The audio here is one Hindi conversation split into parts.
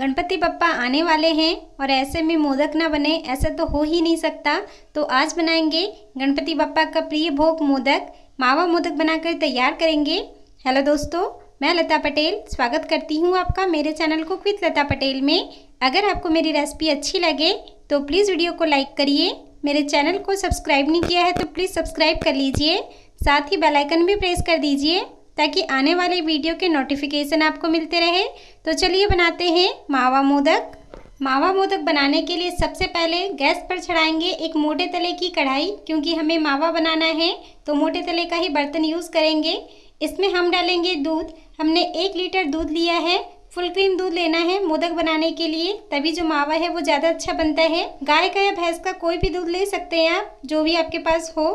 गणपति बप्पा आने वाले हैं और ऐसे में मोदक ना बने ऐसा तो हो ही नहीं सकता तो आज बनाएंगे गणपति बप्पा का प्रिय भोग मोदक मावा मोदक बनाकर तैयार करेंगे हेलो दोस्तों मैं लता पटेल स्वागत करती हूँ आपका मेरे चैनल को क्विथ लता पटेल में अगर आपको मेरी रेसिपी अच्छी लगे तो प्लीज़ वीडियो को लाइक करिए मेरे चैनल को सब्सक्राइब नहीं किया है तो प्लीज़ सब्सक्राइब कर लीजिए साथ ही बेलाइकन भी प्रेस कर दीजिए ताकि आने वाले वीडियो के नोटिफिकेशन आपको मिलते रहे तो चलिए बनाते हैं मावा मोदक मावा मोदक बनाने के लिए सबसे पहले गैस पर चढ़ाएंगे एक मोटे तले की कढ़ाई क्योंकि हमें मावा बनाना है तो मोटे तले का ही बर्तन यूज़ करेंगे इसमें हम डालेंगे दूध हमने एक लीटर दूध लिया है फुल क्रीम दूध लेना है मोदक बनाने के लिए तभी जो मावा है वो ज़्यादा अच्छा बनता है गाय का या भैंस का कोई भी दूध ले सकते हैं आप जो भी आपके पास हो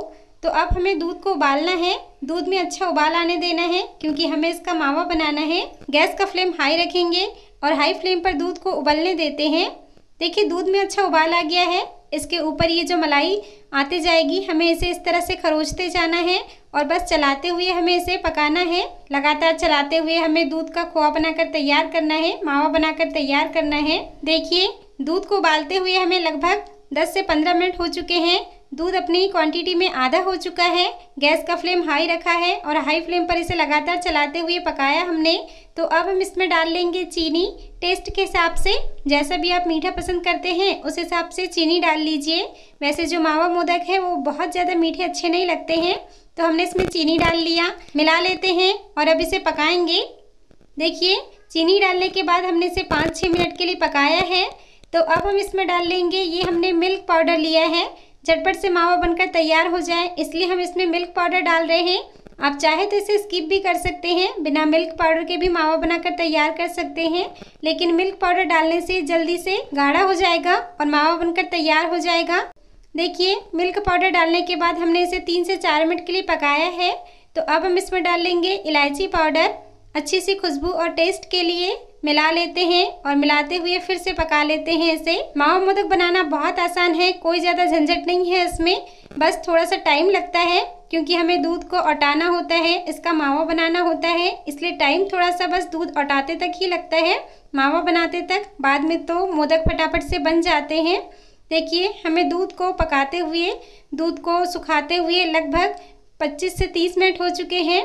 तो अब हमें दूध को उबालना है दूध में अच्छा उबाल आने देना है क्योंकि हमें इसका मावा बनाना है गैस का फ्लेम हाई रखेंगे और हाई फ्लेम पर दूध को उबलने देते हैं देखिए दूध में अच्छा उबाल आ गया है इसके ऊपर ये जो मलाई आते जाएगी हमें इसे इस तरह से खरोचते जाना है और बस चलाते हुए हमें इसे पकाना है लगातार चलाते हुए हमें दूध का खोआ बनाकर तैयार करना है मावा बनाकर तैयार करना है देखिए दूध को उबालते हुए हमें लगभग 10 से 15 मिनट हो चुके हैं दूध अपनी क्वांटिटी में आधा हो चुका है गैस का फ्लेम हाई रखा है और हाई फ्लेम पर इसे लगातार चलाते हुए पकाया हमने तो अब हम इसमें डाल लेंगे चीनी टेस्ट के हिसाब से जैसा भी आप मीठा पसंद करते हैं उस हिसाब से चीनी डाल लीजिए वैसे जो मावा मोदक है वो बहुत ज़्यादा मीठे अच्छे नहीं लगते हैं तो हमने इसमें चीनी डाल लिया मिला लेते हैं और अब इसे पकाएंगे देखिए चीनी डालने के बाद हमने इसे पाँच छः मिनट के लिए पकाया है तो अब हम इसमें डाल लेंगे ये हमने मिल्क पाउडर लिया है चटपट से मावा बनकर तैयार हो जाए इसलिए हम इसमें मिल्क पाउडर डाल रहे हैं आप चाहे तो इसे स्किप भी कर सकते हैं बिना मिल्क पाउडर के भी मावा बनाकर तैयार कर सकते हैं लेकिन मिल्क पाउडर डालने से जल्दी से गाढ़ा हो जाएगा और मावा बनकर तैयार हो जाएगा देखिए मिल्क पाउडर डालने के बाद हमने इसे तीन से चार मिनट के लिए पकाया है तो अब हम इसमें डालेंगे इलायची पाउडर अच्छी सी खुशबू और टेस्ट के लिए मिला लेते हैं और मिलाते हुए फिर से पका लेते हैं इसे मावा मोदक बनाना बहुत आसान है कोई ज़्यादा झंझट नहीं है इसमें बस थोड़ा सा टाइम लगता है क्योंकि हमें दूध को अटाना होता है इसका मावा बनाना होता है इसलिए टाइम थोड़ा सा बस दूध अटाते तक ही लगता है मावा बनाते तक बाद में तो मोदक फटाफट से बन जाते हैं देखिए हमें दूध को पकाते हुए दूध को सुखाते हुए लगभग 25 से 30 मिनट हो चुके हैं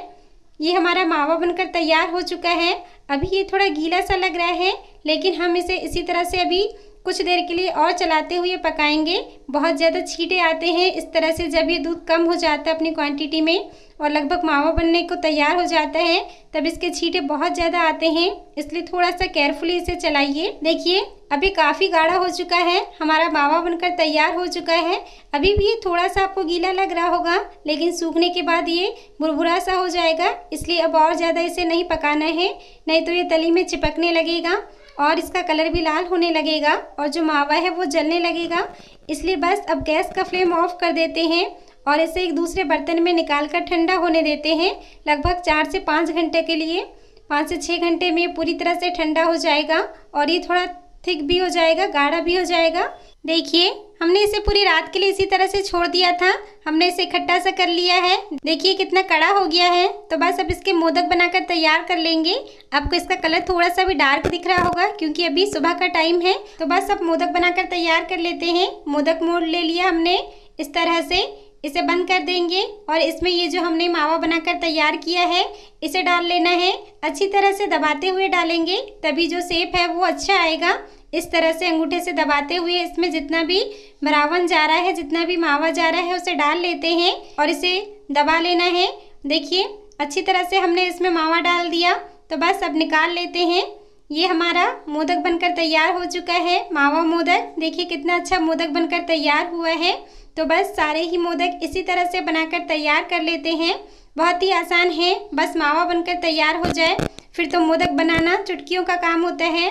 ये हमारा मावा बनकर तैयार हो चुका है अभी ये थोड़ा गीला सा लग रहा है लेकिन हम इसे इसी तरह से अभी कुछ देर के लिए और चलाते हुए पकाएंगे बहुत ज़्यादा छीटे आते हैं इस तरह से जब ये दूध कम हो जाता है अपनी क्वांटिटी में और लगभग मावा बनने को तैयार हो जाता है तब इसके छीटे बहुत ज़्यादा आते हैं इसलिए थोड़ा सा केयरफुली इसे चलाइए देखिए अभी काफ़ी गाढ़ा हो चुका है हमारा मावा बनकर तैयार हो चुका है अभी भी थोड़ा सा आपको गीला लग रहा होगा लेकिन सूखने के बाद ये भुरभुरा सा हो जाएगा इसलिए अब और ज़्यादा इसे नहीं पकाना है नहीं तो ये तली में चिपकने लगेगा और इसका कलर भी लाल होने लगेगा और जो मावा है वो जलने लगेगा इसलिए बस अब गैस का फ्लेम ऑफ कर देते हैं और इसे एक दूसरे बर्तन में निकाल कर ठंडा होने देते हैं लगभग चार से पाँच घंटे के लिए पाँच से छः घंटे में पूरी तरह से ठंडा हो जाएगा और ये थोड़ा थिक भी हो जाएगा गाढ़ा भी हो जाएगा देखिए हमने इसे पूरी रात के लिए इसी तरह से छोड़ दिया था हमने इसे इकट्ठा सा कर लिया है देखिए कितना कड़ा हो गया है तो बस अब इसके मोदक बनाकर तैयार कर लेंगे आपको इसका कलर थोड़ा सा भी डार्क दिख रहा होगा क्योंकि अभी सुबह का टाइम है तो बस अब मोदक बनाकर तैयार कर लेते हैं मोदक मोड़ ले लिया हमने इस तरह से इसे बंद कर देंगे और इसमें ये जो हमने मावा बनाकर तैयार किया है इसे डाल लेना है अच्छी तरह से दबाते हुए डालेंगे तभी जो सेप है वो अच्छा आएगा इस तरह से अंगूठे से दबाते हुए इसमें जितना भी मरावन जा रहा है जितना भी मावा जा रहा है उसे डाल लेते हैं और इसे दबा लेना है देखिए अच्छी तरह से हमने इसमें मावा डाल दिया तो बस अब निकाल लेते हैं ये हमारा मोदक बनकर तैयार हो चुका है मावा मोदक देखिए कितना अच्छा मोदक बनकर तैयार हुआ है तो बस सारे ही मोदक इसी तरह से बनाकर तैयार कर लेते हैं बहुत ही आसान है बस मावा बनकर तैयार हो जाए फिर तो मोदक बनाना चुटकियों का काम होता है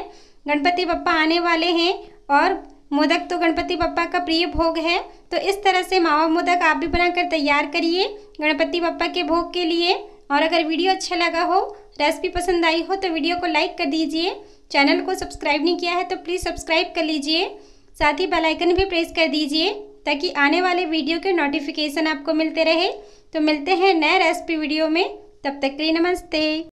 गणपति पप्पा आने वाले हैं और मोदक तो गणपति पप्पा का प्रिय भोग है तो इस तरह से मावा मोदक आप भी बनाकर तैयार करिए गणपति पप्पा के भोग के लिए और अगर वीडियो अच्छा लगा हो रेसिपी पसंद आई हो तो वीडियो को लाइक कर दीजिए चैनल को सब्सक्राइब नहीं किया है तो प्लीज़ सब्सक्राइब कर लीजिए साथ ही बेल आइकन भी प्रेस कर दीजिए ताकि आने वाले वीडियो के नोटिफिकेशन आपको मिलते रहे तो मिलते हैं नए रेसिपी वीडियो में तब तक के लिए नमस्ते